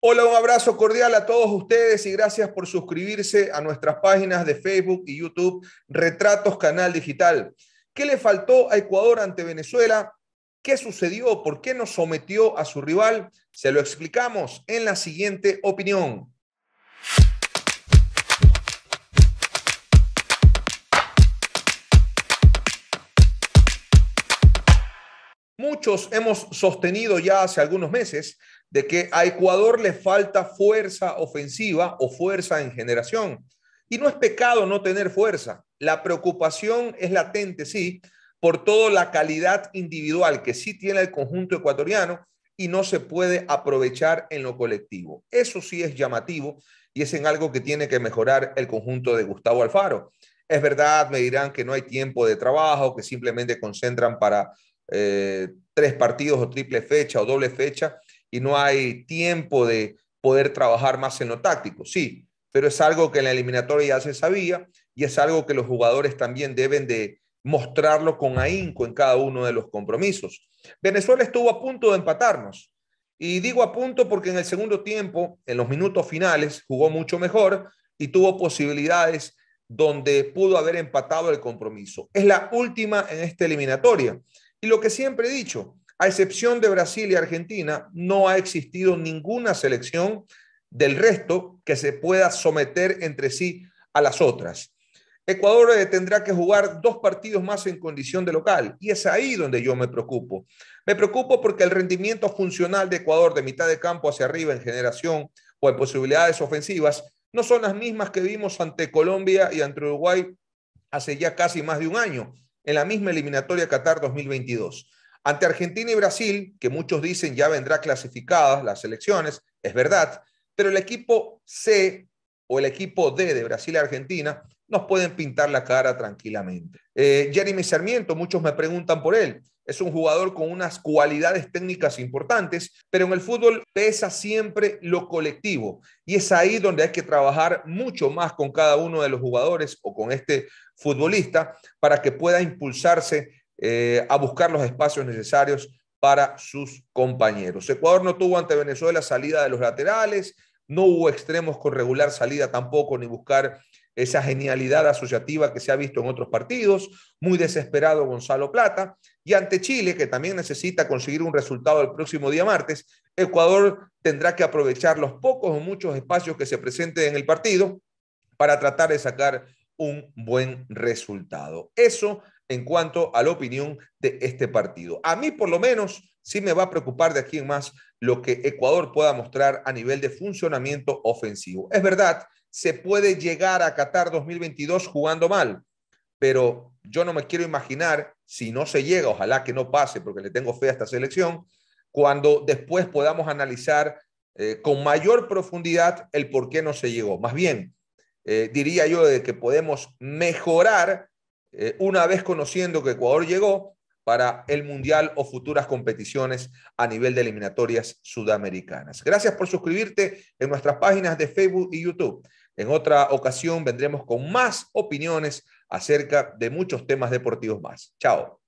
Hola, un abrazo cordial a todos ustedes y gracias por suscribirse a nuestras páginas de Facebook y YouTube Retratos Canal Digital. ¿Qué le faltó a Ecuador ante Venezuela? ¿Qué sucedió? ¿Por qué nos sometió a su rival? Se lo explicamos en la siguiente opinión. muchos hemos sostenido ya hace algunos meses de que a Ecuador le falta fuerza ofensiva o fuerza en generación. Y no es pecado no tener fuerza. La preocupación es latente, sí, por toda la calidad individual que sí tiene el conjunto ecuatoriano y no se puede aprovechar en lo colectivo. Eso sí es llamativo y es en algo que tiene que mejorar el conjunto de Gustavo Alfaro. Es verdad, me dirán que no hay tiempo de trabajo, que simplemente concentran para eh, tres partidos o triple fecha o doble fecha y no hay tiempo de poder trabajar más en lo táctico. Sí, pero es algo que en la eliminatoria ya se sabía y es algo que los jugadores también deben de mostrarlo con ahínco en cada uno de los compromisos. Venezuela estuvo a punto de empatarnos. Y digo a punto porque en el segundo tiempo, en los minutos finales, jugó mucho mejor y tuvo posibilidades donde pudo haber empatado el compromiso. Es la última en esta eliminatoria y lo que siempre he dicho, a excepción de Brasil y Argentina, no ha existido ninguna selección del resto que se pueda someter entre sí a las otras. Ecuador eh, tendrá que jugar dos partidos más en condición de local y es ahí donde yo me preocupo. Me preocupo porque el rendimiento funcional de Ecuador de mitad de campo hacia arriba en generación o en posibilidades ofensivas no son las mismas que vimos ante Colombia y ante Uruguay hace ya casi más de un año en la misma eliminatoria Qatar 2022. Ante Argentina y Brasil, que muchos dicen ya vendrá clasificadas las elecciones, es verdad, pero el equipo C o el equipo D de Brasil y Argentina nos pueden pintar la cara tranquilamente. Eh, Jeremy Sarmiento, muchos me preguntan por él. Es un jugador con unas cualidades técnicas importantes, pero en el fútbol pesa siempre lo colectivo. Y es ahí donde hay que trabajar mucho más con cada uno de los jugadores o con este futbolista para que pueda impulsarse eh, a buscar los espacios necesarios para sus compañeros. Ecuador no tuvo ante Venezuela salida de los laterales, no hubo extremos con regular salida tampoco, ni buscar esa genialidad asociativa que se ha visto en otros partidos, muy desesperado Gonzalo Plata, y ante Chile, que también necesita conseguir un resultado el próximo día martes, Ecuador tendrá que aprovechar los pocos o muchos espacios que se presenten en el partido para tratar de sacar un buen resultado. Eso en cuanto a la opinión de este partido. A mí por lo menos sí me va a preocupar de aquí en más lo que Ecuador pueda mostrar a nivel de funcionamiento ofensivo. Es verdad se puede llegar a Qatar 2022 jugando mal, pero yo no me quiero imaginar si no se llega, ojalá que no pase porque le tengo fe a esta selección, cuando después podamos analizar eh, con mayor profundidad el por qué no se llegó. Más bien, eh, diría yo de que podemos mejorar eh, una vez conociendo que Ecuador llegó para el Mundial o futuras competiciones a nivel de eliminatorias sudamericanas. Gracias por suscribirte en nuestras páginas de Facebook y YouTube. En otra ocasión vendremos con más opiniones acerca de muchos temas deportivos más. Chao.